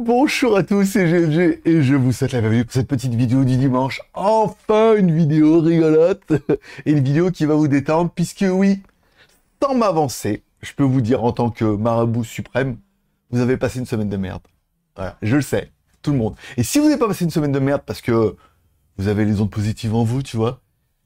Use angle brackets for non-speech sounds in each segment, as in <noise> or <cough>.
Bonjour à tous, c'est GLG et je vous souhaite la bienvenue pour cette petite vidéo du dimanche. Enfin une vidéo rigolote <laughs> et une vidéo qui va vous détendre puisque oui, sans m'avancer, je peux vous dire en tant que marabout suprême, vous avez passé une semaine de merde. Voilà, je le sais, tout le monde. Et si vous n'avez pas passé une semaine de merde parce que vous avez les ondes positives en vous, tu vois,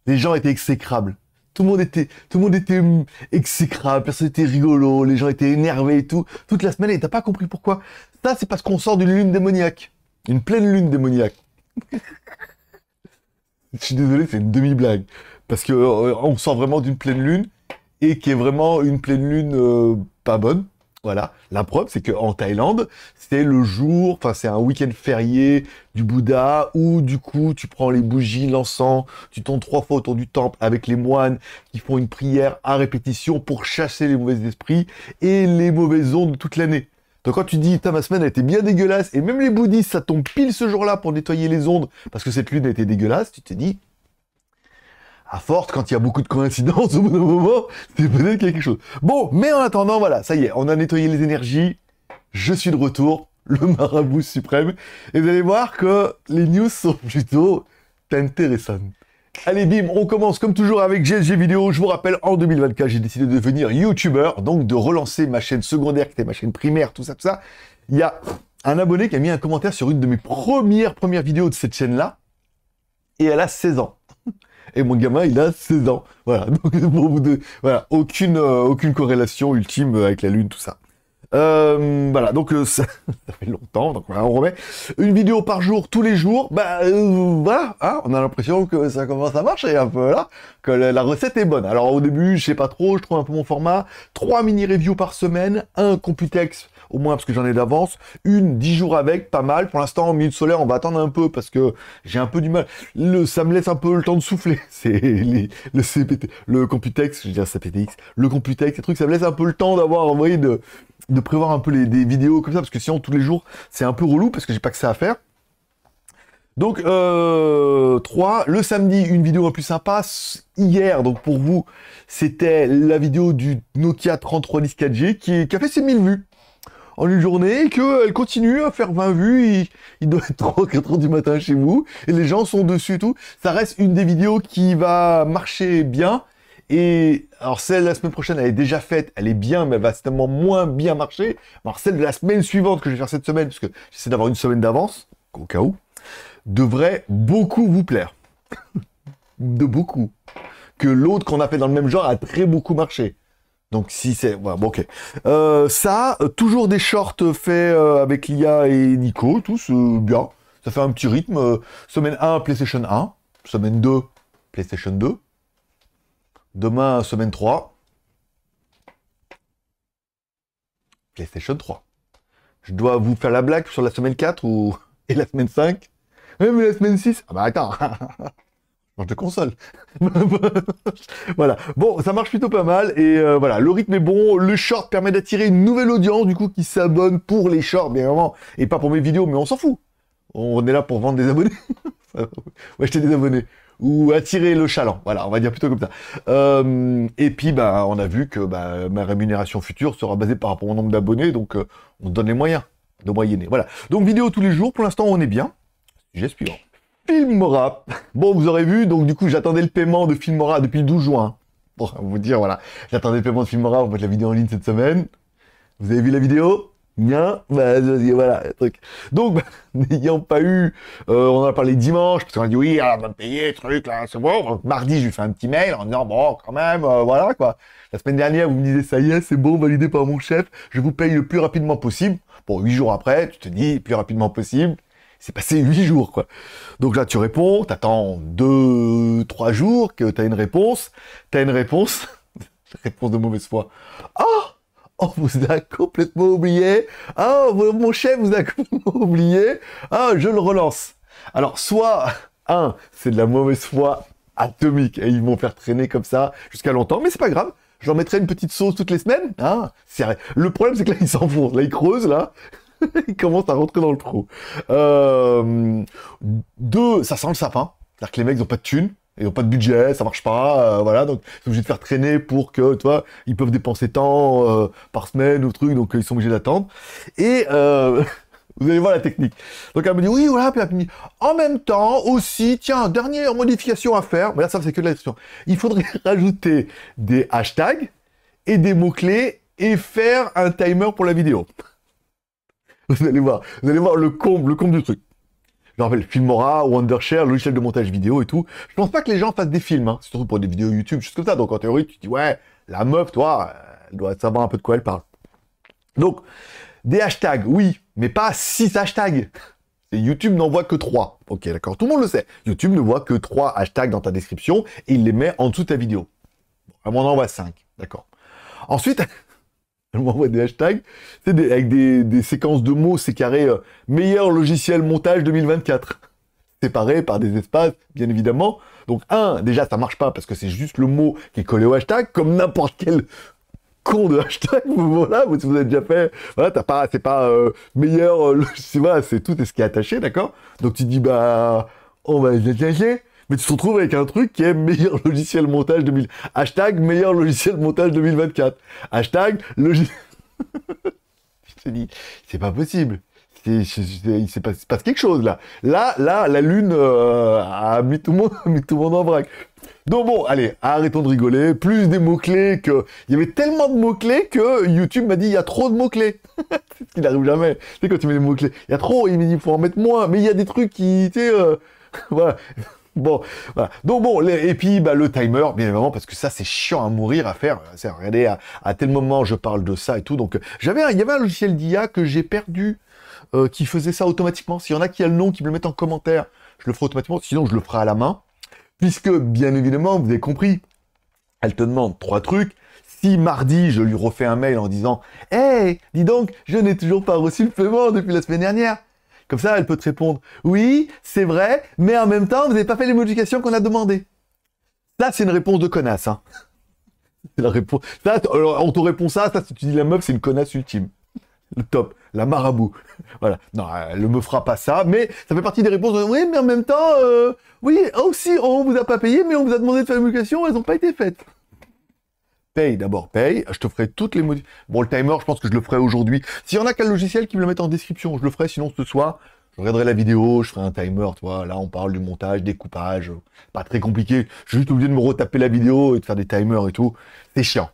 les gens étaient exécrables tout le monde était, tout le monde était hum, exécrable, personne était rigolo, les gens étaient énervés et tout, toute la semaine, et t'as pas compris pourquoi. Ça, c'est parce qu'on sort d'une lune démoniaque. Une pleine lune démoniaque. <laughs> Je suis désolé, c'est une demi-blague. Parce que euh, on sort vraiment d'une pleine lune, et qui est vraiment une pleine lune euh, pas bonne. Voilà. La preuve, c'est qu'en Thaïlande, c'est le jour, enfin, c'est un week-end férié du Bouddha où, du coup, tu prends les bougies, l'encens, tu tombes trois fois autour du temple avec les moines qui font une prière à répétition pour chasser les mauvais esprits et les mauvaises ondes toute l'année. Donc quand tu dis, ma semaine a été bien dégueulasse, et même les bouddhistes, ça tombe pile ce jour-là pour nettoyer les ondes, parce que cette lune a été dégueulasse, tu te dis, à forte, quand il y a beaucoup de coïncidences, <laughs> au bout moment, c'est peut-être quelque chose. Bon, mais en attendant, voilà, ça y est, on a nettoyé les énergies. Je suis de retour, le <laughs> marabout suprême. Et vous allez voir que les news sont plutôt intéressantes. Allez bim, on commence comme toujours avec GSG Vidéo. Je vous rappelle, en 2024, j'ai décidé de devenir YouTuber, donc de relancer ma chaîne secondaire qui était ma chaîne primaire, tout ça, tout ça. Il y a un abonné qui a mis un commentaire sur une de mes premières, premières vidéos de cette chaîne-là, et elle a 16 ans et mon gamin, il a 16 ans. Voilà, <laughs> donc pour vous deux, voilà, aucune, euh, aucune corrélation ultime euh, avec la Lune, tout ça. Euh, voilà, donc <laughs> ça, fait longtemps, donc on remet une vidéo par jour, tous les jours. Bah voilà, hein. on a l'impression que ça commence à marcher un peu là, que la, la, recette est bonne. Alors au début, je sais pas trop, je trouve un peu mon format. Trois mini reviews par semaine, un Computex au moins parce que j'en ai d'avance. Une, dix jours avec, pas mal. Pour l'instant, au milieu solaire, on va attendre un peu parce que j'ai un peu du mal. Le, ça me laisse un peu le temps de souffler. <laughs> C'est le CPT, le Computex, je veux dire CPTX, le Computex, ces trucs, ça me laisse un peu le temps d'avoir, envie de, de prévoir un peu les, des vidéos comme ça parce que sinon, tous les jours, c'est un peu relou parce que j'ai pas que ça à faire. Donc, 3, euh, le samedi, une vidéo un plus sympa. Hier, donc pour vous, c'était la vidéo du Nokia 3310 4G qui, qui a fait ses 1000 vues en une journée qu'elle euh, continue à faire 20 vues. Il, doit être 3 4 heures du matin chez vous et les gens sont dessus tout. Ça reste une des vidéos qui va marcher bien. Et alors celle de la semaine prochaine, elle est déjà faite, elle est bien, mais elle va certainement moins bien marcher. Alors celle de la semaine suivante que je vais faire cette semaine, puisque j'essaie d'avoir une semaine d'avance, au cas où, devrait beaucoup vous plaire. <laughs> de beaucoup. Que l'autre qu'on a fait dans le même genre a très beaucoup marché. Donc si c'est... Voilà, bon, ok. Euh, ça, euh, toujours des shorts faits euh, avec l'IA et Nico, tous, bien. Ça fait un petit rythme. semaine 1, PlayStation 1. Semaine 2, PlayStation 2. Demain, semaine 3. PlayStation 3. Je dois vous faire la blague sur la semaine 4 ou... <laughs> et la semaine 5 Même la semaine 6 Ah bah attends <laughs> Je de console. <laughs> voilà. Bon, ça marche plutôt pas mal. Et euh, voilà, le rythme est bon. Le short permet d'attirer une nouvelle audience, du coup, qui s'abonne pour les shorts, bien évidemment. Et pas pour mes vidéos, mais on s'en fout. On est là pour vendre des abonnés. <laughs> Ou acheter des abonnés. Ou attirer le chaland. Voilà, on va dire plutôt comme ça. Euh, et puis, bah, on a vu que bah, ma rémunération future sera basée par rapport au nombre d'abonnés. Donc, euh, on donne les moyens de moyenner. Voilà. Donc, vidéo tous les jours. Pour l'instant, on est bien. J'espère. Filmora. Bon, vous aurez vu, donc du coup, j'attendais le paiement de Filmora depuis le 12 juin. Bon, vous dire, voilà. J'attendais le paiement de Filmora, vous va mettre la vidéo en ligne cette semaine. Vous avez vu la vidéo Bien, bah, voilà, truc. Donc, <laughs> n'ayant pas eu, euh, on en a parlé dimanche, parce qu'on a dit oui, ah, on va me payer, truc, là, c'est bon. Donc, mardi, je lui fais un petit mail en disant bon, quand même, euh, voilà, quoi. La semaine dernière, vous me disiez ça y est, c'est bon, validé par mon chef, je vous paye le plus rapidement possible. Bon, huit jours après, tu te dis, plus rapidement possible c'est passé huit jours, quoi. Donc là, tu réponds, t'attends deux, trois jours que t'as une réponse, t'as une réponse, <laughs> réponse de mauvaise foi. Ah! Oh on vous a complètement oublié. Ah, oh, mon chef vous a complètement <laughs> oublié. Ah, je le relance. Alors, soit, un, c'est de la mauvaise foi atomique et ils vont faire traîner comme ça jusqu'à longtemps, mais c'est pas grave. J'en mettrai une petite sauce toutes les semaines. Hein. Le problème, c'est que là, ils s'enfoncent. Là, ils creusent, là. <laughs> il commence à rentrer dans le trou. Euh, deux, ça sent le sapin. C'est-à-dire que les mecs, n'ont pas de thunes. Ils n'ont pas de budget, ça marche pas, euh, voilà, donc ils sont obligés de faire traîner pour que, tu vois, ils peuvent dépenser tant euh, par semaine ou truc, donc euh, ils sont obligés d'attendre. Et <laughs> vous allez voir la technique. Donc elle me dit, oui, voilà, puis elle dit, en même temps aussi, tiens, dernière modification à faire, mais là ça c'est que de la description, il faudrait <laughs> rajouter des hashtags et des mots-clés et faire un timer pour la vidéo. Vous allez voir. Vous allez voir le comble, le comble du truc. Je rappelle Filmora, Wondershare, logiciel de montage vidéo et tout. Je pense pas que les gens fassent des films, hein. surtout pour des vidéos YouTube, juste comme ça. Donc en théorie, tu dis, ouais, la meuf, toi, elle doit savoir un peu de quoi elle parle. Donc, des hashtags, oui, mais pas six hashtags. Et YouTube n'en voit que 3. Ok, d'accord, tout le monde le sait. YouTube ne voit que trois hashtags dans ta description et il les met en dessous de ta vidéo. À mon en voit 5, d'accord. Ensuite, <laughs> Elle m'envoie des hashtags, c'est avec des, séquences de mots, c'est carré euh, meilleur logiciel montage 2024. Séparé par des espaces, bien évidemment. Donc, un, déjà, ça marche pas parce que c'est juste le mot qui est collé au hashtag, comme n'importe quel con de hashtag, voilà, vous, vous avez déjà fait, voilà, t'as pas, c'est pas euh, meilleur, euh, logiciel, <laughs> c'est tout est ce qui est attaché, d'accord Donc tu dis, bah, on va les attacher, mais tu te retrouves avec un truc qui est meilleur <laughs> logiciel montage 2000. Hashtag meilleur logiciel montage 2024. Hashtag logiciel... <laughs> je te dis, c'est pas possible. c'est il se passe, quelque chose là. Là, là, la lune euh, a mis tout, le monde, <laughs> tout le monde en vrac. Donc bon, allez, arrêtons de rigoler. Plus des mots-clés que... Il y avait tellement de mots-clés que YouTube m'a dit, il y a trop de mots-clés. c'est ce qui n'arrive jamais. Tu sais, quand tu mets les mots-clés, il y a trop, il me dit, faut en mettre moins. Mais il y a des trucs qui, tu sais, euh, voilà. Bon, voilà. Donc bon, et puis bah, le timer, bien évidemment, parce que ça c'est chiant à mourir à faire. C'est regardez à, à, tel moment je parle de ça et tout. Donc j'avais, il y avait un logiciel d'IA que j'ai perdu euh, qui faisait ça automatiquement. S'il y en a qui a le nom, qui me le mettent en commentaire, je le ferai automatiquement. Sinon je le ferai à la main, puisque bien évidemment vous avez compris, elle te demande trois trucs. Si mardi je lui refais un mail en disant, hey, dis donc, je n'ai toujours pas reçu le paiement depuis la semaine dernière comme ça, elle peut te répondre oui, c'est vrai, mais en même temps, vous n'avez pas fait les modifications qu'on a demandées. Ça, c'est une réponse de connasse. Hein. <laughs> La réponse. on te répond ça, ça, si tu dis la meuf, c'est une connasse ultime. Le top, la marabout. <laughs> voilà. Non, elle ne me fera pas ça, mais ça fait partie des réponses. Oui, mais en même temps, euh, oui, aussi, on vous a pas payé, mais on vous a demandé de faire les modifications, elles n'ont pas été faites. Paye d'abord, paye. Je te ferai toutes les modifications. Bon, le timer, je pense que je le ferai aujourd'hui. S'il y en a qu'un logiciel qui me le mette en description, je le ferai. Sinon, ce soir, je regarderai la vidéo, je ferai un timer, tu Là, on parle du montage, découpage. Pas très compliqué. J'ai juste oublié de me retaper la vidéo et de faire des timers et tout. C'est chiant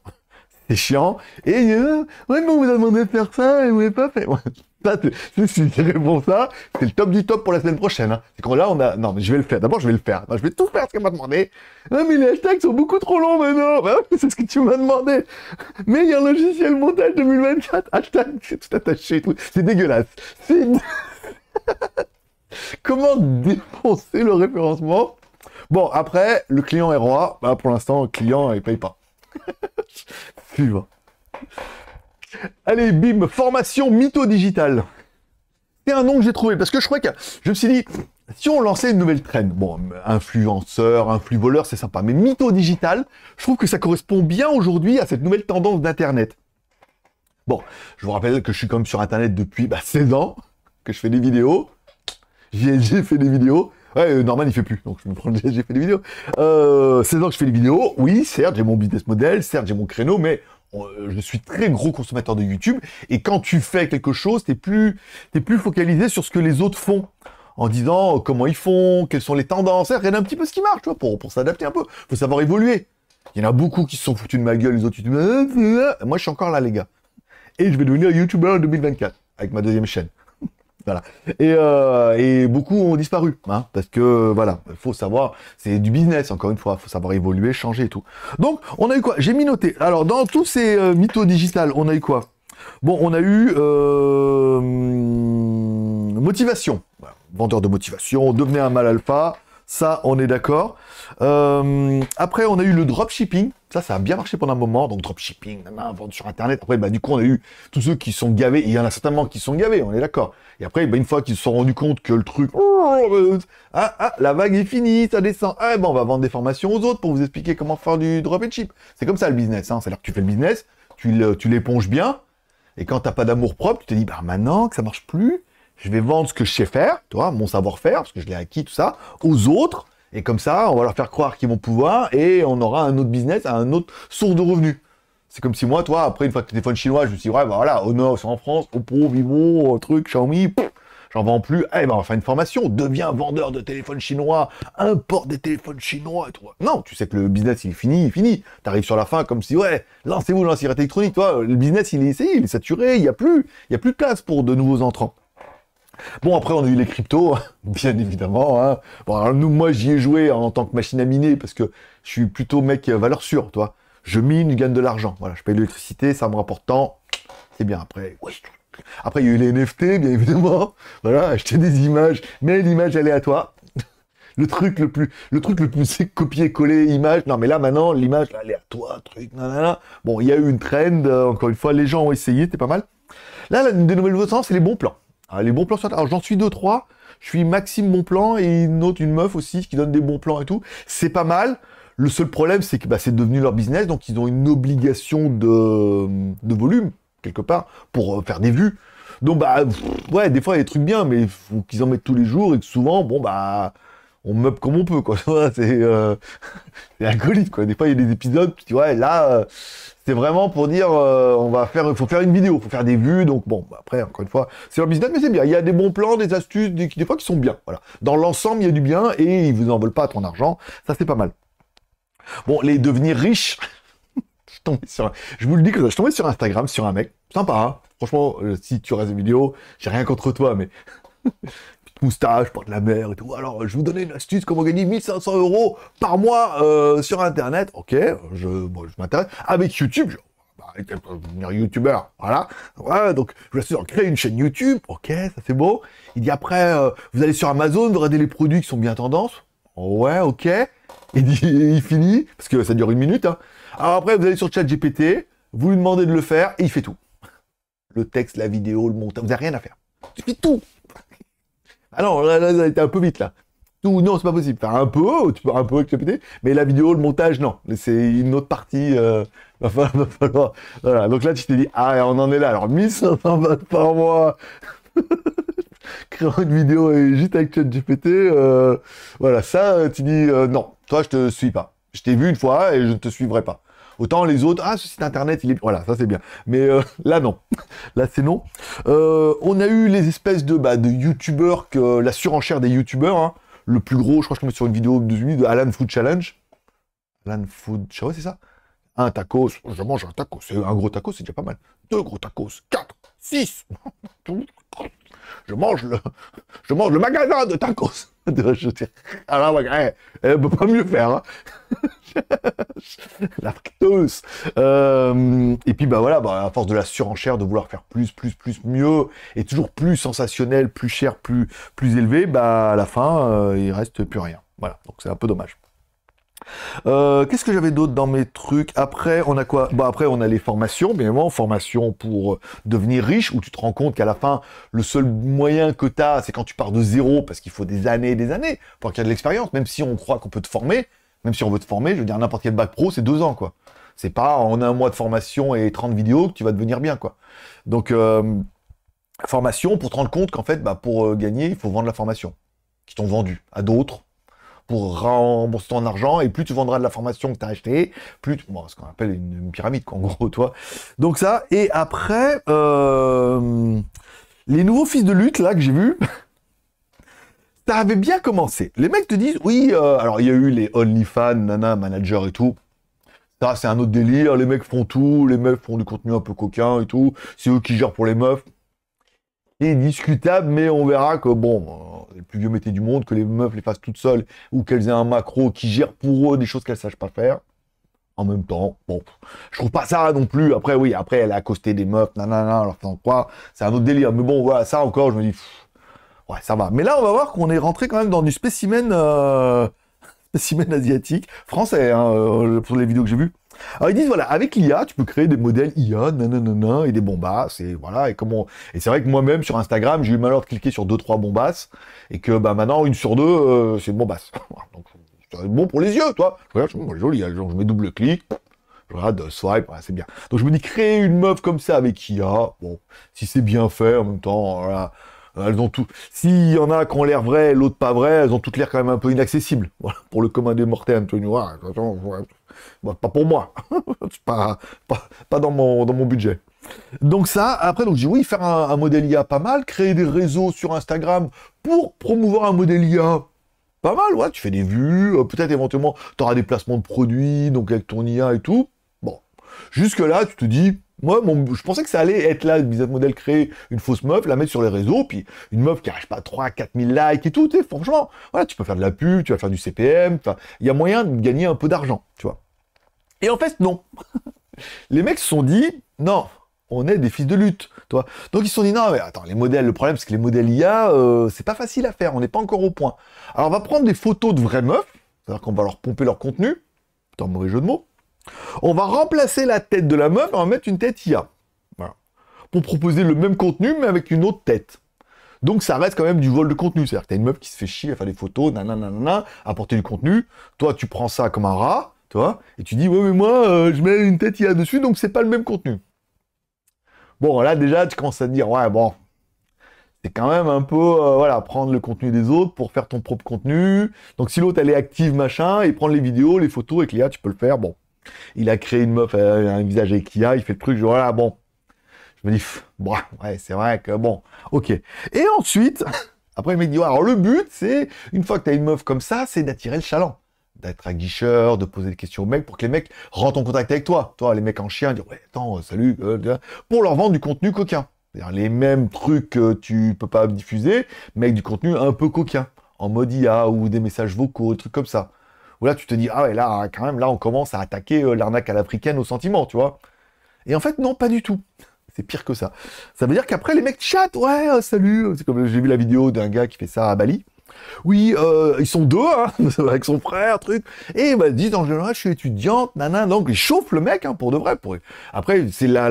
c'est chiant. Et euh, ouais, on vous a demandé de faire ça et vous n'avez pas fait. Ça, c'est ça, c'est le top du top pour la semaine prochaine. Hein. C'est qu'on là, on a. Non, mais je vais le faire. D'abord, je vais le faire. je vais tout faire ce qu'elle m'a demandé. Non, mais les hashtags sont beaucoup trop longs maintenant. Bah c'est ce que tu m'as demandé. Mais il logiciel montage 2024. Hashtag, c'est tout attaché C'est dégueulasse. <laughs> Comment défoncer le référencement Bon, après, le client est roi. Bah, pour l'instant, le client, il paye pas. <laughs> Hein. Allez, bim, formation mytho digital. C'est un nom que j'ai trouvé parce que je crois que je me suis dit, si on lançait une nouvelle traîne, bon, influenceur, influvoleur, voleur c'est sympa, mais mytho digital, je trouve que ça correspond bien aujourd'hui à cette nouvelle tendance d'Internet. Bon, je vous rappelle que je suis comme sur Internet depuis 16 bah, ans, que je fais des vidéos. J'ai fait des vidéos. Ouais, euh, Norman, il fait plus, donc je me prends j'ai fait des vidéos. Euh, c'est 16 que je fais des vidéos, oui, certes, j'ai mon business model, certes, j'ai mon créneau, mais euh, je suis très gros consommateur de YouTube. Et quand tu fais quelque chose, t'es plus, es plus focalisé sur ce que les autres font. En disant comment ils font, quelles sont les tendances, regarde un petit peu ce qui marche, tu vois, pour, s'adapter un peu. Il Faut savoir évoluer. Il y en a beaucoup qui se sont foutus de ma gueule, les autres tu me. Moi, je suis encore là, les gars. Et je vais devenir YouTuber en 2024 avec ma deuxième chaîne. Voilà. Euh, et, beaucoup ont disparu, hein, parce que voilà, il faut savoir, c'est du business, encore une fois, faut savoir évoluer, changer et tout. Donc, on a eu quoi J'ai mis noté. Alors, dans tous ces euh, mythos digitales, on a eu quoi Bon, on a eu euh, motivation. Vendeur de motivation, devenait un mal alpha. Ça, on est d'accord. après, on a eu le dropshipping. Ça, ça a bien marché pendant un moment, donc dropshipping, vendre sur Internet. Après, bah, du coup, on a eu tous ceux qui sont gavés, il y en a certainement qui sont gavés, on est d'accord. Et après, bah, une fois qu'ils se sont rendus compte que le truc, oh, oh, oh, ah, ah, la vague est finie, ça descend. Ah, eh bon, on va vendre des formations aux autres pour vous expliquer comment faire du drop C'est comme ça le business, hein. c'est-à-dire que tu fais le business, tu l'éponges bien, et quand t'as pas d'amour propre, tu te dis, bah maintenant que ça marche plus, je vais vendre ce que je sais faire, toi mon savoir-faire, parce que je l'ai acquis, tout ça, aux autres, et comme ça, on va leur faire croire qu'ils vont pouvoir et on aura un autre business, un autre source de revenus. C'est comme si moi, toi, après une fois que téléphone chinois, je me suis dit, ouais, bah voilà, Honor, c'est en France, Oppo, Vivo, truc, Xiaomi, j'en vends plus. Eh ben, on va faire une formation, deviens vendeur de téléphones chinois, importe des téléphones chinois et Non, tu sais que le business, il finit, fini, il finit. T'arrives sur la fin comme si, ouais, lancez-vous dans la cigarette électronique, toi, le business, il est, il est saturé, il n'y a plus, il y a plus de place pour de nouveaux entrants. Bon, après, on a eu les cryptos, <laughs> bien évidemment. Hein. Bon, alors, nous, moi, j'y ai joué en tant que machine à miner parce que je suis plutôt mec euh, valeur sûre, toi. Je mine, je gagne de l'argent. Voilà, je paye l'électricité, ça me rapporte tant. C'est bien. Après, après, il y a eu les NFT, bien évidemment. <laughs> Voilà, acheter des images, mais l'image toi. <laughs> le truc le plus, le truc le plus, c'est copier-coller image. Non, mais là, maintenant, l'image toi, truc, nanana. Bon, il y a eu une trend. Euh, encore une fois, les gens ont essayé, c'était pas mal. Là, la, de nouvelles c'est les bons plans. Ah, les bons plans sont Alors j'en suis deux, trois. Je suis Maxime plan et une autre, une meuf aussi, qui donne des bons plans et tout. C'est pas mal. Le seul problème, c'est que bah, c'est devenu leur business, donc ils ont une obligation de, de volume, quelque part, pour euh, faire des vues. Donc, bah, ouais, des fois, il y a des trucs bien, mais faut qu'ils en mettent tous les jours et que souvent, bon, bah, on meup comme on peut, quoi. <laughs> c'est un euh, <laughs> alcoolique, quoi. Des fois, il y a des épisodes, tu vois, là, euh, c'est vraiment pour dire, euh, on va faire, faut faire une vidéo, faut faire des vues. Donc bon, bah, après encore une fois, c'est un business, mais c'est bien. Il y a des bons plans, des astuces, des, des fois qui sont bien. Voilà. Dans l'ensemble, il y a du bien et ils vous en veulent pas ton argent. Ça c'est pas mal. Bon, les devenir riches. <laughs> je, sur, je vous le dis que je suis sur Instagram sur un mec sympa. Hein. Franchement, euh, si tu restes vidéo, j'ai rien contre toi, mais <laughs> moustache, porte la mer et tout. Alors, je vous donnais une astuce comment gagner 1500 euros par mois euh, sur Internet. Ok, je, m'intéresse. Avec YouTube, je devenir bah, youtubeur, voilà. Ouais, donc je vais créer une chaîne YouTube, ok, ça c'est beau. Il dit après, euh, vous allez sur Amazon, vous regardez les produits qui sont bien tendance. Ouais, ok. Et <laughs> il, finit, parce que ça dure une minute. Hein. Alors après, vous allez sur chat GPT, vous lui demandez de le faire, et il fait tout. Le texte, la vidéo, le montage, vous n'avez rien à faire. Il fait tout. Alors, ah là, là, t'es un peu vite là. Tout, non, c'est pas possible. Enfin, un peu, tu peux un peu accepter, mais la vidéo, le montage, non. C'est une autre partie. va euh, <laughs> falloir, va falloir, voilà. Donc là, tu t'es dit, ah, on en est là. Alors, 1500 par mois. <laughs> créer une vidéo et juste avec ChatGPT, euh, voilà, ça, tu dis euh, non, toi, je te suis pas. Je t'ai vu une fois et je ne te suivrai pas. Autant les autres, ah, ce site internet, il est... Voilà, ça c'est bien. Mais euh, là, non. <laughs> Là, c'est non. Euh, on a eu les espèces de, bah, de youtubeurs, que, euh, la surenchère des youtubeurs. Hein. Le plus gros, je crois que je mets sur une vidéo de de Alan Food Challenge. Alan Food Challenge, c'est ça Un tacos, je mange un taco. C'est un gros taco, c'est déjà pas mal. Deux gros tacos, quatre, six. <laughs> Je mange le, je mange le magasin de tacos. <laughs> de rejeter Alors, ouais, peut pas mieux faire. Hein. <laughs> la euh, et puis, bah voilà, bah, à force de la surenchère, de vouloir faire plus, plus, plus, mieux, et toujours plus sensationnel, plus cher, plus, plus élevé, bah à la fin, euh, il reste plus rien. Voilà, donc c'est un peu dommage. Euh, qu'est-ce que j'avais d'autre dans mes trucs Après, on a quoi bah, après, on a les formations, bien évidemment, formation pour euh, devenir riche, où tu te rends compte qu'à la fin, le seul moyen que tu as, c'est quand tu pars de zéro, parce qu'il faut des années et des années pour qu'il y ait de l'expérience, même si on croit qu'on peut te former, même si on veut te former, je veux dire, n'importe quel bac pro, c'est deux ans, quoi. C'est pas en un mois de formation et 30 vidéos que tu vas devenir bien, quoi. Donc, euh, formation pour te rendre compte qu'en fait, bah, pour gagner, il faut vendre la formation qui t'ont vendu à d'autres pour rembourser ton argent, et plus tu vendras de la formation que tu as acheté plus tu... ce qu'on appelle une, pyramide, quoi, gros, toi. Donc ça, et après, euh, les nouveaux fils de lutte, là, que j'ai vu <laughs> ça avait bien commencé. Les mecs te disent, oui, euh, alors il y a eu les OnlyFans, nana, manager et tout. Ça, c'est un autre délire, les mecs font tout, les meufs font du contenu un peu coquin et tout, c'est eux qui gèrent pour les meufs est discutable, mais on verra que, bon, euh, les plus vieux métiers du monde, que les meufs les fassent toutes seules ou qu'elles aient un macro qui gère pour eux des choses qu'elles sachent pas faire. En même temps, bon, je trouve pas ça non plus. Après, oui, après, elle a accosté des meufs, nanana, alors faisant quoi C'est un autre délire. Mais bon, voilà, ça encore, je me dis, ouais, ça va. Mais là, on va voir qu'on est rentré quand même dans du spécimen, euh, <laughs> spécimen asiatique, français, pour hein, euh, les vidéos que j'ai vues. Alors ils disent voilà, avec l'IA, tu peux créer des modèles IA, nanana, et des bombasses, et voilà, et comment. Et c'est vrai que moi-même sur Instagram, j'ai eu malheur de cliquer sur deux trois bombasses, et que bah maintenant une sur deux, euh, c'est une bombasse. <laughs> Donc c'est bon pour les yeux, toi. Je joli, je mets double clic, je regarde euh, swipe, c'est bien. Donc je me dis créer une meuf comme ça avec IA, bon, si c'est bien fait, en même temps, voilà. Elles ont tout. S'il y en a qui ont l'air vrai, l'autre pas vrai, elles ont toutes l'air quand même un peu inaccessibles. <laughs> Voilà, pour le commun des mortels, Antonio. Bah, pas pour moi. <laughs> pas, dans, mon, dans mon budget. Donc ça, après, donc dis oui, faire un, modèle IA pas mal, créer des réseaux sur Instagram pour promouvoir un modèle IA. Pas mal, ouais, tu fais des vues, euh, peut-être éventuellement, tu auras des placements de produits, donc avec ton IA et tout. Bon, jusque-là, tu te dis, moi, je pensais que ça allait être là, le business model, créer une fausse meuf, la mettre sur les réseaux, puis une meuf qui n'arrive pas 3, 4 000 likes et tout, franchement, voilà, tu peux faire de la pub, tu vas faire du CPM, il y a moyen de gagner un peu d'argent, tu vois. Et en fait, non. <laughs> les mecs se sont dit, non, on est des fils de lutte, toi. Donc ils se sont dit, non, mais attends, les modèles, le problème, c'est que les modèles IA, euh, c'est pas facile à faire, on n'est pas encore au point. Alors on va prendre des photos de vraies meufs, c'est-à-dire qu'on va leur pomper leur contenu, c'est un mauvais jeu de mots, on va remplacer la tête de la meuf et va mettre une tête IA. Voilà. Pour proposer le même contenu, mais avec une autre tête. Donc ça reste quand même du vol de contenu. C'est-à-dire que t'as une meuf qui se fait chier à faire des photos, nanana, apporter du contenu. Toi, tu prends ça comme un rat, toi, et tu dis, ouais, mais moi, euh, je mets une tête IA dessus, donc c'est pas le même contenu. Bon, là, déjà, tu commences à te dire, ouais, bon, c'est quand même un peu, euh, voilà, prendre le contenu des autres pour faire ton propre contenu. Donc si l'autre, elle est active, machin, et prendre les vidéos, les photos, et que l'IA, tu peux le faire, bon. Il a créé une meuf, euh, un visage IA, il fait le truc, bon. Je me dis, bon, <laughs> ouais, c'est vrai que bon, ok. Et ensuite, <laughs> après, il me dit, alors le but, c'est, une fois que tu as une meuf comme ça, c'est d'attirer le chaland. D'être un guicheur, de poser des questions aux mecs pour que les mecs rentrent en contact avec toi. Toi, les mecs en chien, dire, ouais, attends, euh, salut, euh, pour leur vendre du contenu coquin. C'est-à-dire les mêmes trucs que tu peux pas diffuser, mais avec du contenu un peu coquin en mode IA ou des messages vocaux, des trucs comme ça là tu te dis, ah ouais, là, quand même, là, on commence à attaquer euh, l'arnaque à l'africaine au sentiment, tu vois. Et en fait, non, pas du tout. C'est pire que ça. Ça veut dire qu'après, les mecs chat ouais, euh, salut. Euh, c'est comme j'ai vu la vidéo d'un gars qui fait ça à Bali. Oui, euh, ils sont deux, hein, avec <laughs> son frère, truc. Et il dit, en général, je suis étudiante, nanan. Donc, il chauffe le mec, hein, pour de vrai. Pour... Après, c'est la,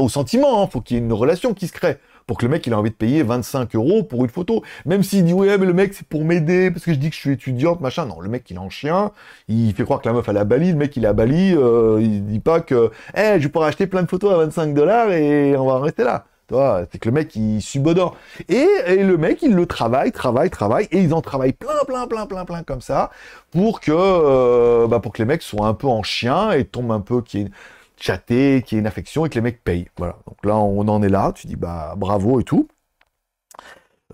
au sentiment. Hein, faut qu'il y ait une relation qui se crée pour que le mec il a envie de payer 25 euros pour une photo. Même s'il dit ouais mais le mec c'est pour m'aider parce que je dis que je suis étudiante machin. Non le mec il est en chien, il fait croire que la meuf elle a Bali, le mec il a Bali, euh, il dit pas que eh je pourrais acheter plein de photos à 25 dollars et on va rester là. C'est que le mec, il subodore. Et, le mec, il le travaille, travaille, travaille, et ils en travaillent plein, plein, plein, plein, plein comme ça, pour que, euh, bah, pour que les mecs soient un peu en chien et tombent un peu, qui est chaté, qui est une affection, et que les mecs payent. Voilà. Donc là, on en est là. Tu dis, bah, bravo et tout.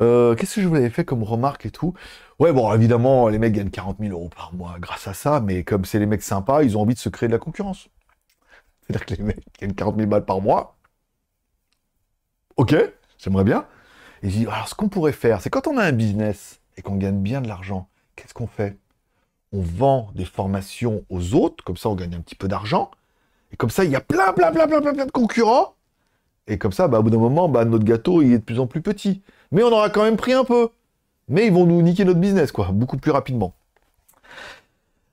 Euh, qu'est-ce que je vous avais fait comme remarque et tout Ouais, bon, évidemment, les mecs gagnent 40 000 euros par mois grâce à ça, mais comme c'est les mecs sympas, ils ont envie de se créer de la concurrence. C'est-à-dire que les mecs gagnent 40 000 balles par mois, Ok, j'aimerais bien. Et je dis, alors ce qu'on pourrait faire, c'est quand on a un business et qu'on gagne bien de l'argent, qu'est-ce qu'on fait On vend des formations aux autres, comme ça on gagne un petit peu d'argent. Et comme ça, il y a plein, plein, plein, plein, plein, de concurrents. Et comme ça, bah, au bout d'un moment, bah, notre gâteau, il est de plus en plus petit. Mais on aura quand même pris un peu. Mais ils vont nous niquer notre business, quoi, beaucoup plus rapidement.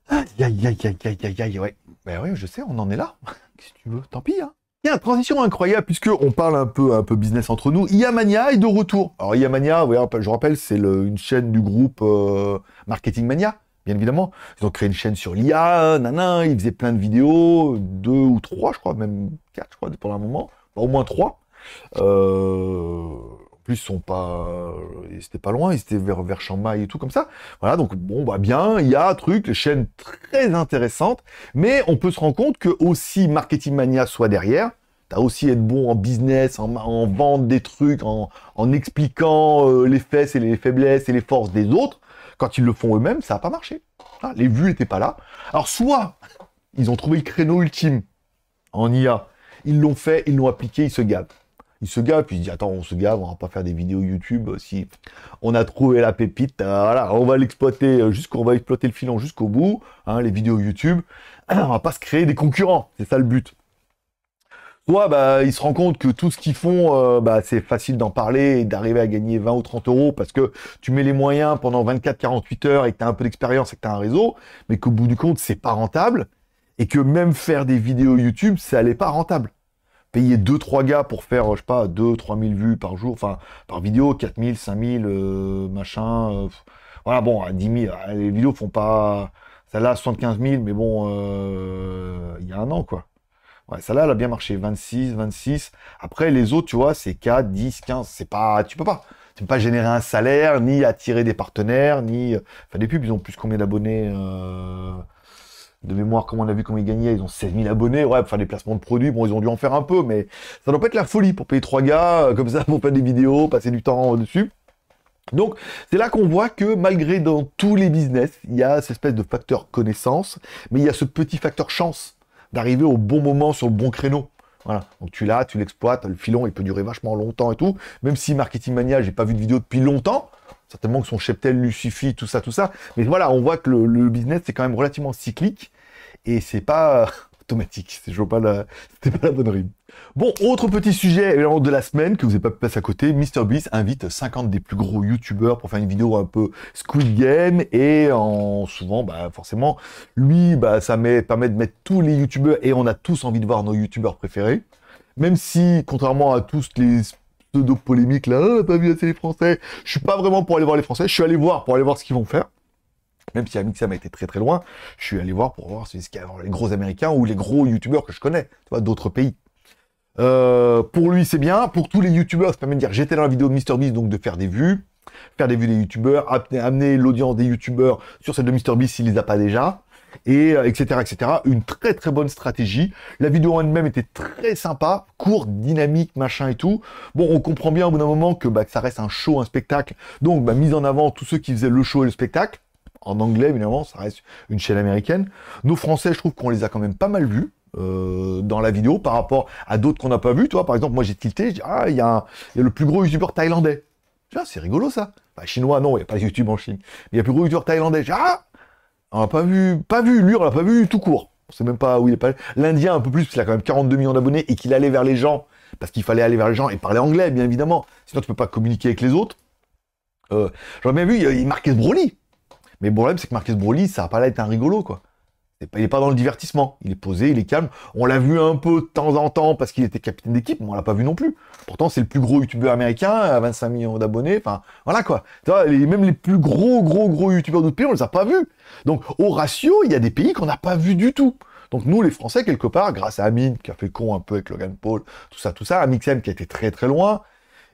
Aïe, aïe, aïe, aïe, aïe, aïe, ouais. Ben oui, je sais, on en est là. <laughs> Qu'est-ce tu veux Tant pis, hein. Il y a transition incroyable puisque on parle un peu un peu business entre nous. mania est de retour. Alors Iamania, je rappelle, c'est une chaîne du groupe euh, Marketing Mania, bien évidemment. Ils ont créé une chaîne sur l'IA, nanan, ils faisaient plein de vidéos, deux ou trois, je crois, même quatre, je crois, pour un moment, au moins trois. Euh, plus, sont pas, euh, c'était pas loin, ils étaient vers, vers et tout comme ça. Voilà, donc bon, bah bien, il y a un truc, les chaînes très intéressante, mais on peut se rendre compte que aussi Marketing Mania soit derrière. T'as aussi être bon en business, en, en vente des trucs, en, expliquant euh, les fesses et les faiblesses et les forces des autres. Quand ils le font eux-mêmes, ça n'a pas marché. Ah, les vues n'étaient pas là. Alors soit ils ont trouvé le créneau ultime en IA, ils l'ont fait, ils l'ont appliqué, ils se gavent il se gave, puis il dit, attends, on se gave, on va pas faire des vidéos YouTube, euh, si on a trouvé la pépite, euh, voilà, on va l'exploiter euh, jusqu'on va exploiter le filon jusqu'au bout, hein, les vidéos YouTube, <clears throat> on va pas se créer des concurrents, c'est ça le but. Soit, bah, il se rend compte que tout ce qu'ils font, bah, c'est facile d'en parler et d'arriver à gagner 20 ou 30 euros parce que tu mets les moyens pendant 24-48 heures et que tu as un peu d'expérience et que tu as un réseau, mais qu'au bout du compte, c'est pas rentable et que même faire des vidéos YouTube, ça n'est pas rentable payer 2-3 gars pour faire, je sais pas, 2-3 000 vues par jour, enfin, par vidéo, 4 000, 5 000, machin. Euh, voilà, bon, à 10 000, ah, les vidéos font pas. Celle-là, 75 000, mais bon, euh, il y a un an, quoi. Ouais, celle-là, elle a bien marché. 26, 26. Après, les autres, tu vois, c'est 4, 10, 15. C'est pas. Tu peux pas. Tu peux pas générer un salaire, ni attirer des partenaires, ni. Enfin, euh, des pubs, ils ont plus combien d'abonnés de mémoire, comme on a vu comment ils gagnaient, ils ont 16 000 abonnés, ouais, enfin des placements de produits, bon, ils ont dû en faire un peu, mais ça doit pas être la folie pour payer trois gars, euh, comme ça, <laughs> pour faire des vidéos, passer du temps dessus. Donc, c'est là qu'on voit que malgré dans tous les business, il y a cette espèce de facteur connaissance, mais il y a ce petit facteur chance d'arriver au bon moment sur le bon créneau. Voilà. Donc tu l'as, tu l'exploites, le filon, il peut durer vachement longtemps et tout. Même si Marketing Mania, j'ai pas vu de vidéo depuis longtemps, certainement que son cheptel lui suffit, tout ça, tout ça. Mais voilà, on voit que le, business, c'est quand même relativement cyclique et c'est pas <laughs> automatique. C'est toujours pas la, c'était pas la bonne rime. Bon, autre petit sujet évidemment euh, de la semaine que vous n'avez pas pu passer à côté. Beast invite 50 des plus gros youtubeurs pour faire une vidéo un peu Squid Game et en souvent, bah forcément, lui, bah ça met, permet de mettre tous les youtubeurs et on a tous envie de voir nos youtubeurs préférés. Même si, contrairement à tous les de polémique là, pas ah, t'as vu les les Français. Je suis pas vraiment pour aller voir les Français, je suis allé voir pour aller voir ce qu'ils vont faire. Même si Amixam a été très très loin, je suis allé voir pour voir ce qu'il y a les gros Américains ou les gros YouTubeurs que je connais, tu vois, d'autres pays. Euh, pour lui, c'est bien. Pour tous les YouTubeurs, ça permet de dire j'étais dans la vidéo de MrBeast, donc de faire des vues, faire des vues des YouTubeurs, amener, amener l'audience des YouTubeurs sur celle de MrBeast s'il les a pas déjà et etc., euh, etc. Une très très bonne stratégie. La vidéo en elle-même était très sympa, court dynamique, machin et tout. Bon, on comprend bien au bout d'un moment que, bah, ça reste un show, un spectacle. Donc, bah, mise en avant tous ceux qui faisaient le show et le spectacle. En anglais, évidemment, ça reste une chaîne américaine. Nos Français, je trouve qu'on les a quand même pas mal vus. Euh, dans la vidéo par rapport à d'autres qu'on n'a pas vu. Toi, par exemple, moi j'ai tilté, ah, il y, a le plus gros youtubeur thaïlandais. Ah, c'est rigolo ça. Bah, chinois, non, il n'y a pas YouTube en Chine. il y a le plus gros youtubeur thaïlandais. ah, on n'a pas vu, pas vu, lui, on l'a pas vu tout court. On sait même pas où il est pas. L'Indien, un peu plus, parce qu'il a quand même 42 millions d'abonnés et qu'il allait vers les gens, parce qu'il fallait aller vers les gens et parler anglais, bien évidemment. Sinon, tu peux pas communiquer avec les autres. Euh, j'aurais bien vu, il, a ce Broly. Mais le problème, c'est que Marquez Broly, ça n'a pas l'air d'être un rigolo, quoi. Il n'est pas dans le divertissement. Il est posé, il est calme. On l'a vu un peu de temps en temps parce qu'il était capitaine d'équipe, mais on l'a pas vu non plus. Pourtant, c'est le plus gros youtubeur américain, à 25 millions d'abonnés. Enfin, voilà quoi. même les plus gros, gros, gros youtubeurs d'autres pays, on les a pas vus. Donc, au ratio, il y a des pays qu'on n'a pas vus du tout. Donc nous, les Français, quelque part, grâce à Amine, qui a fait con un peu avec Logan Paul, tout ça, tout ça, Amixem qui a été très très loin,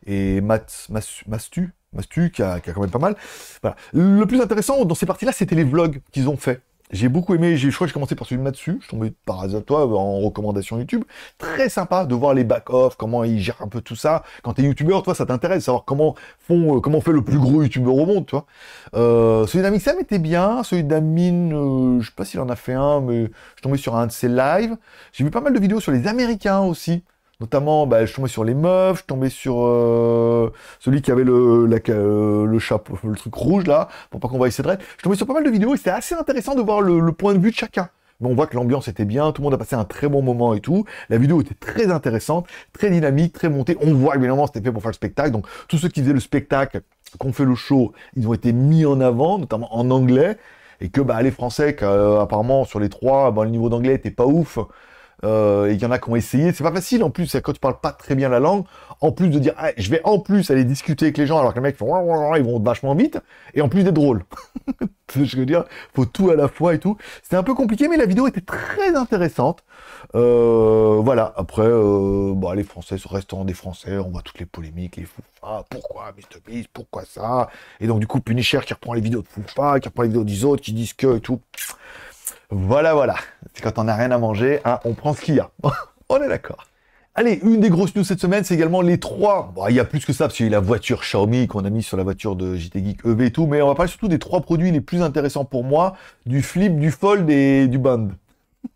et Mat, Mastu, Mastu qui a, quand même pas mal. Voilà. Le plus intéressant dans ces parties-là, c'était les vlogs qu'ils ont fait. J'ai beaucoup aimé, je crois que j'ai commencé par celui de dessus. je tombé par hasard toi en recommandation YouTube. Très sympa de voir les back-off, comment ils gèrent un peu tout ça. Quand t'es youtubeur, toi, ça t'intéresse, savoir comment font, euh, comment fait le plus gros youtubeur au monde, tu vois. Euh, celui d'Amixam était bien, celui d'Amine, euh, je sais pas s'il en a fait un, mais je tombé sur un de ses lives. J'ai vu pas mal de vidéos sur les Américains aussi. Notamment, bah, je tombais sur les meufs, je tombais sur euh, celui qui avait le, euh, le chapeau, le truc rouge là, pour pas qu'on voie ses dreads. Je tombais sur pas mal de vidéos et c'était assez intéressant de voir le, point de vue de chacun. Mais on voit que l'ambiance était bien, tout le monde a passé un très bon moment et tout. La vidéo était très intéressante, très dynamique, très montée. On voit évidemment c'était fait pour faire le spectacle. Donc tous ceux qui faisaient le spectacle, qu'on fait le show, ils ont été mis en avant, notamment en anglais et que bah, les Français, euh, apparemment sur les trois, bah, le niveau d'anglais était pas ouf, euh, il y en a qui ont essayé. C'est pas facile en plus, quand tu parles pas très bien la langue, en plus de dire ah, je vais en plus aller discuter avec les gens alors que les mecs font ils vont vachement vite, et en plus d'être drôle. <laughs> je veux dire, faut tout à la fois et tout. C'était un peu compliqué, mais la vidéo était très intéressante. Euh, voilà, après, bah, euh, les Français restant des Français, on voit toutes les polémiques, les Foufa, ah, pourquoi Mr Beast, pourquoi ça Et donc du coup, Punisher qui reprend les vidéos de Foufa, qui reprend les vidéos des autres, qui disent que et tout. Voilà, voilà. C'est quand on n'a rien à manger, hein, on prend ce qu'il y a. <laughs> on est d'accord. Allez, une des grosses news cette semaine, c'est également les trois. il y a plus que ça, parce qu'il la voiture Xiaomi qu'on a mis sur la voiture de JT Geek EV et tout, mais on va parler surtout des trois produits les plus intéressants pour moi, du Flip, du Fold et du Band.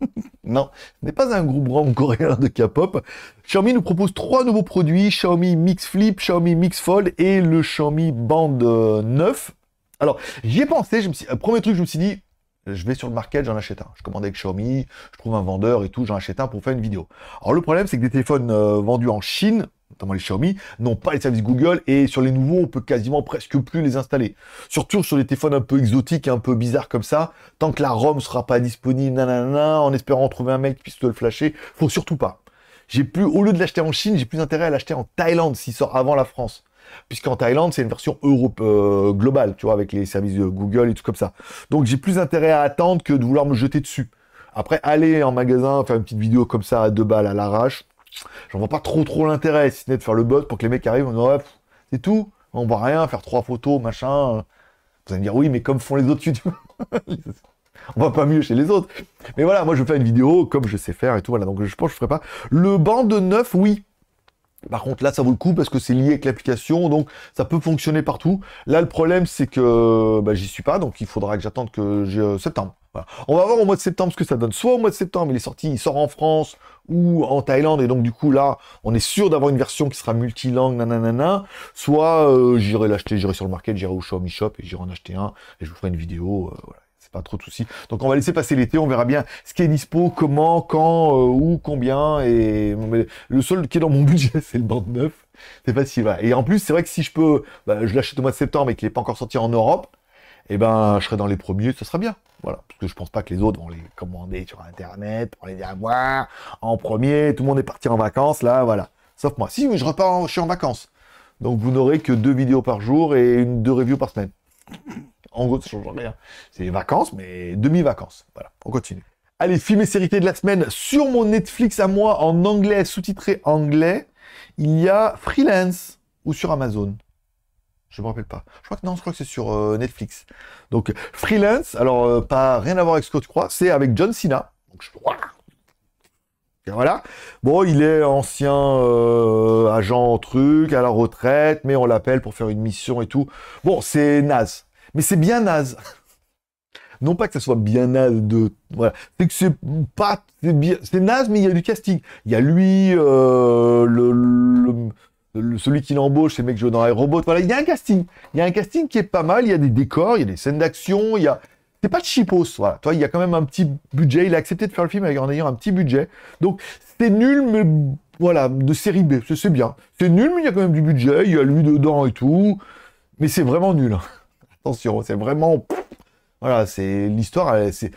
<laughs> non, ce n'est pas un groupe grand coréen de K-pop. Xiaomi nous propose trois nouveaux produits, Xiaomi Mix Flip, Xiaomi Mix Fold et le Xiaomi Band 9. Euh, Alors, j'y ai pensé, je me suis... Euh, premier truc, je me suis dit, je vais sur le market, j'en achète un. Je commande avec Xiaomi, je trouve un vendeur et tout, j'en achète un pour faire une vidéo. Alors le problème, c'est que des téléphones euh, vendus en Chine, notamment les Xiaomi, n'ont pas les services Google et sur les nouveaux, on peut quasiment presque plus les installer. Surtout sur les téléphones un peu exotiques, un peu bizarres comme ça, tant que la ROM sera pas disponible, nanana, en espérant trouver un mec qui puisse te le flasher, faut surtout pas. J'ai plus, au lieu de l'acheter en Chine, j'ai plus intérêt à l'acheter en Thaïlande s'il sort avant la France puisqu'en Thaïlande, c'est une version Europe euh, globale, tu vois, avec les services de Google et tout comme ça. Donc j'ai plus intérêt à attendre que de vouloir me jeter dessus. Après, aller en magasin, faire une petite vidéo comme ça à deux balles à l'arrache, j'en vois pas trop trop l'intérêt, si ce n'est de faire le bot pour que les mecs arrivent, on ouais, c'est tout, on voit rien, faire trois photos, machin. Vous allez me dire, oui, mais comme font les autres YouTube. <laughs> on va pas mieux chez les autres. Mais voilà, moi je fais une vidéo comme je sais faire et tout, voilà, donc je pense que je ferai pas. Le banc de neuf, oui. Par contre, là, ça vaut le coup parce que c'est lié avec l'application, donc ça peut fonctionner partout. Là, le problème, c'est que bah, j'y suis pas, donc il faudra que j'attende que j'ai euh, septembre. On va voir au mois de septembre ce que ça donne. Soit au mois de septembre, il est sorti, il sort en France ou en Thaïlande, et donc du coup, là, on est sûr d'avoir une version qui sera multilangue, nanana. Soit euh, j'irai l'acheter, j'irai sur le market, j'irai au Xiaomi Shop et j'irai en acheter un, et je vous ferai une vidéo, euh, voilà pas trop de soucis. Donc on va laisser passer l'été, on verra bien ce qui est dispo, comment, quand, euh, où, combien. Et le seul qui est dans mon <laughs> budget, c'est le bande neuf C'est facile. va Et en plus, c'est vrai que si je peux, bah, je l'achète au mois de septembre et qu'il n'est pas encore sorti en Europe, eh ben, je serai dans les premiers, ce sera bien. Voilà, parce que je pense pas que les autres vont les commander sur Internet, on les dire en premier, tout le monde est parti en vacances, là, voilà. Sauf moi. Si, je repars, je suis en vacances. Donc vous n'aurez que deux vidéos par jour et une, deux reviews par semaine. En gros, ça change hein. C'est vacances, mais demi-vacances. Voilà, on continue. Allez, film et série de la semaine sur mon Netflix à moi en anglais, sous-titré anglais. Il y a Freelance ou sur Amazon. Je me rappelle pas. Je crois que non, je crois que c'est sur euh, Netflix. Donc Freelance, alors euh, pas rien à voir avec ce que tu crois, c'est avec John Cena. Donc je... Et voilà. Bon, il est ancien euh, agent truc, à la retraite, mais on l'appelle pour faire une mission et tout. Bon, c'est naze. Mais c'est bien naze. Non pas que ça soit bien naze de... Voilà. C'est que c'est pas... C'est naze, mais il y a du casting. Il y a lui, euh, le, celui qui l'embauche, c'est mecs mec qui dans robot Voilà, il y a un casting. Il y a un casting qui est pas mal. Il y a des décors, il y a des scènes d'action. Il y C'est pas de chipos, voilà. Toi, il y a quand même un petit budget. Il a accepté de faire le film en ayant un petit budget. Donc, c'est nul, mais voilà, de série B, c'est bien. C'est nul, mais il y a quand même du budget. Il y a lui dedans et tout. Mais c'est vraiment nul. Hein. Attention, c'est vraiment. Voilà, c'est l'histoire. Elle, c'est,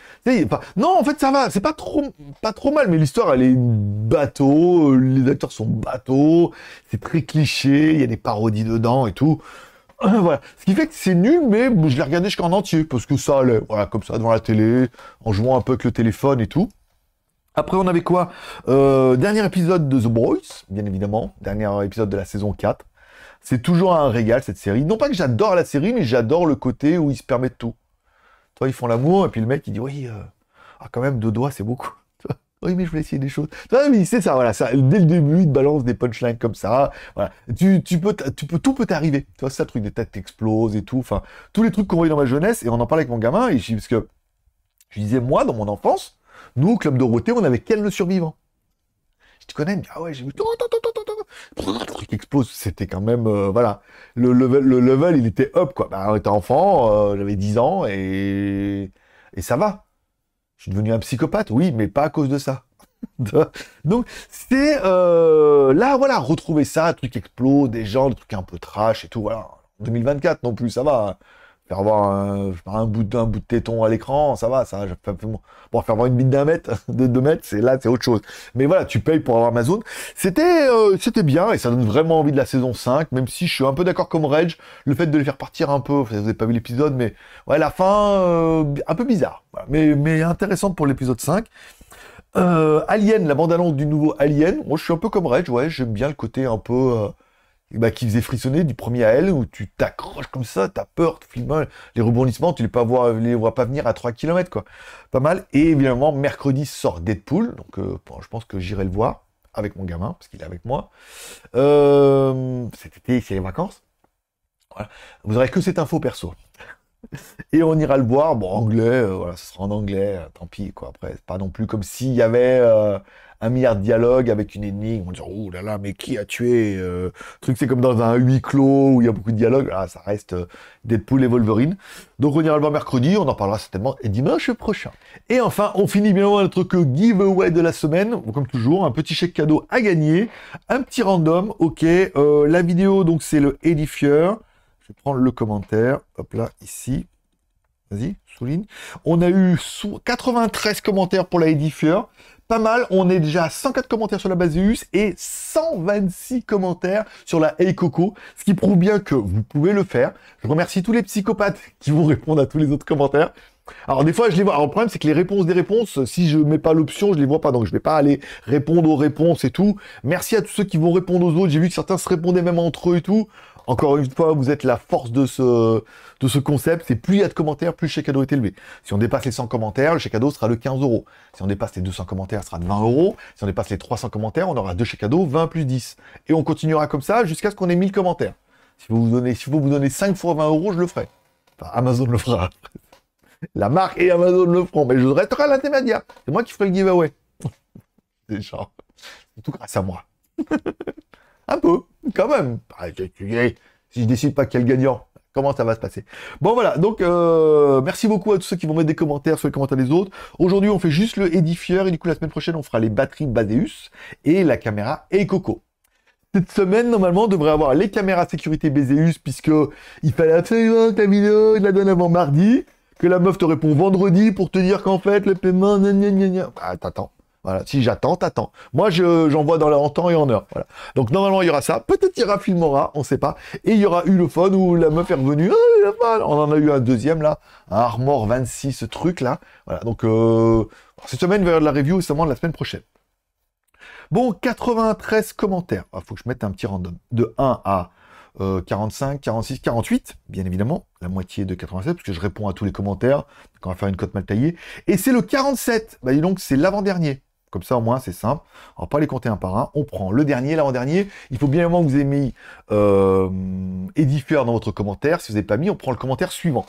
non, en fait, ça va. C'est pas trop, pas trop mal, mais l'histoire, elle est bateau. Les acteurs sont bateau, C'est très cliché. Il y a des parodies dedans et tout. <clears throat> voilà. Ce qui fait que c'est nul, mais je l'ai regardé jusqu'en entier parce que ça allait. Voilà, comme ça devant la télé, en jouant un peu avec le téléphone et tout. Après, on avait quoi euh, Dernier épisode de The Boys, bien évidemment. Dernier épisode de la saison 4. C'est toujours un régal cette série. Non pas que j'adore la série, mais j'adore le côté où ils se permettent tout. Toi, ils font l'amour, et puis le mec, il dit Oui, euh, ah, quand même, deux doigts, c'est beaucoup. <laughs> oui, mais je voulais essayer des choses. Toi, mais c'est ça, voilà. Ça, dès le début, il te balance des punchlines comme ça. Voilà. Tu, peux, tu peux, tout peut t'arriver. Tu vois, ça, truc des têtes explosent et tout. Enfin, tous les trucs qu'on voyait dans ma jeunesse, et on en parlait avec mon gamin, et je, parce que je disais, moi, dans mon enfance, nous, au Club Dorothée, on avait qu'elle le survivant. Je te connais, dit, « ah ouais, j'ai vu. tout, le truc explose. C'était quand même, euh, voilà, le level, il était up, quoi. Bah, j'étais enfant, euh, j'avais 10 ans, et... et ça va. Je suis devenu un psychopathe, oui, mais pas à cause de ça. <laughs> Donc, c'est euh, là, voilà, retrouver ça, truc explose, des gens, des trucs un peu trash et tout, voilà. 2024 non plus, ça va. Hein faire voir un, bout, de, bout de téton à l'écran, ça va, ça va. Bon, faire voir une bite d'un mètre, <laughs> de deux mètres, c'est là, c'est autre chose. Mais voilà, tu payes pour avoir Amazon. C'était euh, c'était bien et ça donne vraiment envie de la saison 5, même si je suis un peu d'accord comme Rage, le fait de les faire partir un peu, vous n'avez pas vu l'épisode, mais ouais, la fin, euh, un peu bizarre, mais, mais intéressante pour l'épisode 5. Euh, Alien, la bande-annonce du nouveau Alien, moi je suis un peu comme Rage, ouais, j'aime bien le côté un peu bah, qui faisait frissonner du premier à elle, où tu t'accroches comme ça, t'as peur, tu Les rebondissements, tu les, pas vois, les vois pas venir à 3 km, quoi. Pas mal. Et évidemment, mercredi sort Deadpool, donc euh, je pense que j'irai le voir avec mon gamin, parce qu'il est avec moi. Euh, cet été, c'est les vacances. Voilà. Vous aurez que cette info perso. <laughs> Et on ira le voir, bon, anglais, euh, voilà, ce sera en anglais, tant pis, quoi. Après, pas non plus comme s'il y avait un milliard de dialogues avec une énigme, on dit oh là là, mais qui a tué euh, Truc, c'est comme dans un huis clos où il y a beaucoup de dialogues. Ah, ça reste euh, des poules et Wolverine. Donc on ira le voir mercredi, on en parlera certainement et dimanche prochain. Et enfin, on finit bien avec notre euh, giveaway de la semaine. Comme toujours, un petit chèque cadeau à gagner, un petit random. Ok, la vidéo donc c'est le Edifier. Je vais prendre le commentaire. Hop là, ici. Vas-y, souligne. On a eu 93 commentaires pour la Edifier pas mal. On est déjà à 104 commentaires sur la Baseus et 126 commentaires sur la Hey Coco, ce qui prouve bien que vous pouvez le faire. Je remercie tous les psychopathes <laughs> qui vont répondre à tous les autres commentaires. Alors des fois je les vois. Alors le problème c'est que les réponses des réponses, si je mets pas l'option, je les vois pas. Donc je vais pas aller répondre aux réponses et tout. Merci à tous ceux qui vont répondre aux autres. J'ai vu que certains se répondaient même entre eux et tout. Encore une fois, vous êtes la force de ce, de ce concept. C'est plus il y a de commentaires, plus le chèque cadeau est élevé. Si on dépasse les 100 commentaires, le chèque cadeau sera de 15 euros. Si on dépasse les 200 commentaires, ce sera de 20 euros. Si on dépasse les 300 commentaires, on aura deux chèques cadeaux, 20 plus 10. Et on continuera comme ça jusqu'à ce qu'on ait 1000 commentaires. Si vous, vous donnez, si vous vous donnez 5 fois 20 euros, je le ferai. Enfin, Amazon le fera. <laughs> la marque et Amazon le feront. Mais je resterai à l'intermédiaire. C'est moi qui ferai le giveaway. <laughs> Des C'est tout grâce à moi. <laughs> Un peu, quand même. Ah, si je décide pas quel gagnant, comment ça va se passer. Bon voilà, donc euh, merci beaucoup à tous ceux qui vont mettre des commentaires sur les commentaires des autres. Aujourd'hui, on fait juste le édifieur et du coup, la semaine prochaine, on fera les batteries Baseus et la caméra Ecoco. Cette semaine, normalement, on devrait avoir les caméras sécurité Baseus puisque il fallait absolument ta vidéo, il la donne avant mardi, que la meuf te répond vendredi pour te dire qu'en fait, le paiement... Ah, t'attends. Voilà. Si j'attends, t'attends. Moi, j'envoie vois dans en temps et en heure. Donc, normalement, il y aura ça. Peut-être qu'il y aura Filmora, on ne sait pas. Et il y aura eu le où la meuf est revenue. Ah, on en a eu un deuxième, là. Un Armor 26, ce truc, là. Voilà. Donc, euh, cette semaine, il va y avoir de la review, seulement la semaine prochaine. Bon, 93 commentaires. Il ah, faut que je mette un petit random. De 1 à 45, 46, 48, bien évidemment. La moitié de 87, parce que je réponds à tous les commentaires. quand on va faire une cote mal taillée. Et c'est le 47. Bah, dis donc, c'est l'avant-dernier. Comme ça, au moins, c'est simple. On va pas les compter un par un. On prend le dernier, l'avant-dernier. Il faut bien évidemment que vous ayez mis euh, dans votre commentaire. Si vous n'avez pas mis, on prend le commentaire suivant.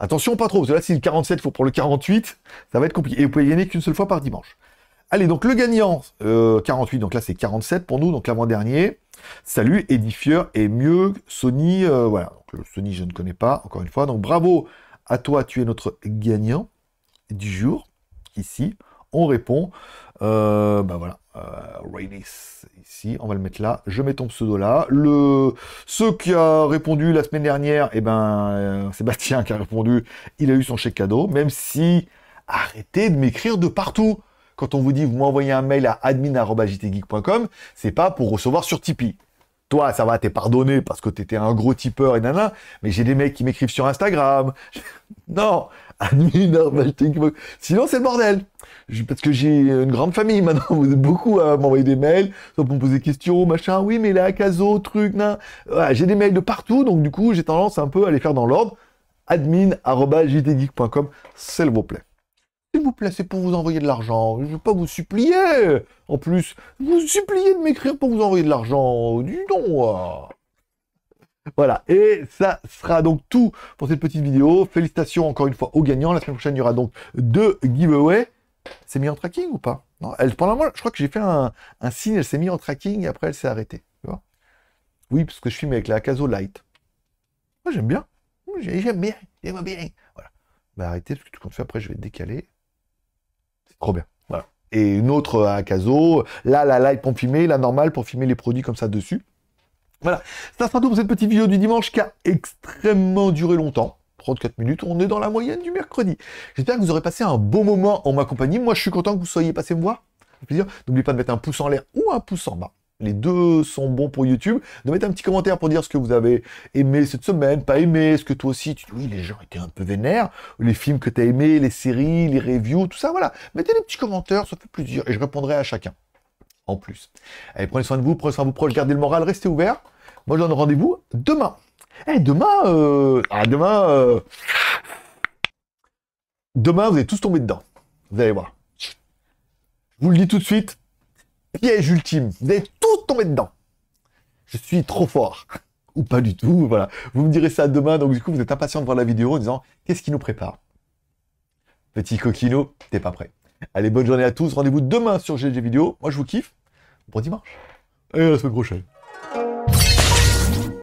Attention, pas trop, parce là, le 47, il faut prendre le 48, ça va être compliqué. Et vous pouvez gagner qu'une seule fois par dimanche. Allez, donc le gagnant, 48, euh, donc là, c'est 47 pour nous, donc l'avant-dernier. Salut, édifieur et mieux, Sony, euh, voilà. Donc le Sony, je ne connais pas, encore une fois. Donc bravo à toi, tu es notre gagnant du jour, ici on répond. Euh, ben voilà, euh, ici, on va le mettre là. Je mets ton pseudo là. Le ce qui a répondu la semaine dernière, et eh ben euh, Sébastien qui a répondu, il a eu son chèque cadeau. Même si arrêtez de m'écrire de partout. Quand on vous dit vous m'envoyez un mail à admin@jtgeek.com, c'est pas pour recevoir sur Tipeee. Toi, ça va, t'es pardonné parce que t'étais un gros tipeur et nana, mais j'ai des mecs qui m'écrivent sur Instagram. <laughs> non, <laughs> Sinon, c'est le bordel. Je, parce que j'ai une grande famille <laughs> maintenant. Vous êtes beaucoup à m'envoyer des mails, soit pour me poser des questions, machin. Oui, mais là, caso, truc, nan. j'ai des mails de partout, donc du coup, j'ai tendance un peu à les faire dans l'ordre. Admin.jtgeek.com, s'il vous plaît. S'il vous plaît, c'est pour vous envoyer de l'argent. Je ne pas vous supplier. En plus, vous suppliez de m'écrire pour vous envoyer de l'argent. Dis donc. Ah. Voilà, et ça sera donc tout pour cette petite vidéo. Félicitations encore une fois aux gagnants. La semaine prochaine, il y aura donc deux giveaways. C'est mis en tracking ou pas non, elle, pendant moi, je crois que j'ai fait un, signe, elle s'est mise en tracking et après elle s'est arrêtée. oui, parce que je filme avec la Caso Light. Moi j'aime bien. J'aime bien. J'aime bien. Voilà. Bah arrêtez, parce que tout compte fait, après je vais décaler. C'est trop bien. Voilà. Et une autre à Là, la light pour filmer, la normale pour filmer les produits comme ça dessus. Voilà, ça sera tout pour cette petite vidéo du dimanche qui a extrêmement duré longtemps. 34 minutes, on est dans la moyenne du mercredi. J'espère que vous aurez passé un bon moment en ma compagnie. Moi, je suis content que vous soyez passé me voir. plaisir. N'oubliez pas de mettre un pouce en l'air ou un pouce en bas. Les deux sont bons pour YouTube. De mettre un petit commentaire pour dire ce que vous avez aimé cette semaine, pas aimé, ce que toi aussi, tu dis, oui, les gens étaient un peu vénères, les films que tu as aimés, les séries, les reviews, tout ça, voilà. Mettez des petits commentaires, ça fait plaisir, et je répondrai à chacun. En plus. Allez, prenez soin de vous, prenez soin de vos proches, gardez le moral, restez ouverts. Moi, je donne rendez-vous demain. Eh, demain, euh... ah, demain, euh, demain, vous allez tous tomber dedans. Vous allez voir. Je vous le dis tout de suite, piège ultime. Vous allez tous tomber dedans. Je suis trop fort. <laughs> Ou pas du tout, voilà. Vous me direz ça demain, donc du coup, vous êtes impatient de voir la vidéo en disant, qu'est-ce qui nous prépare Petit coquino, t'es pas prêt. Allez, bonne journée à tous. Rendez-vous demain sur GG Vidéo. Moi, je vous kiffe. Bon dimanche. Et à la semaine prochaine.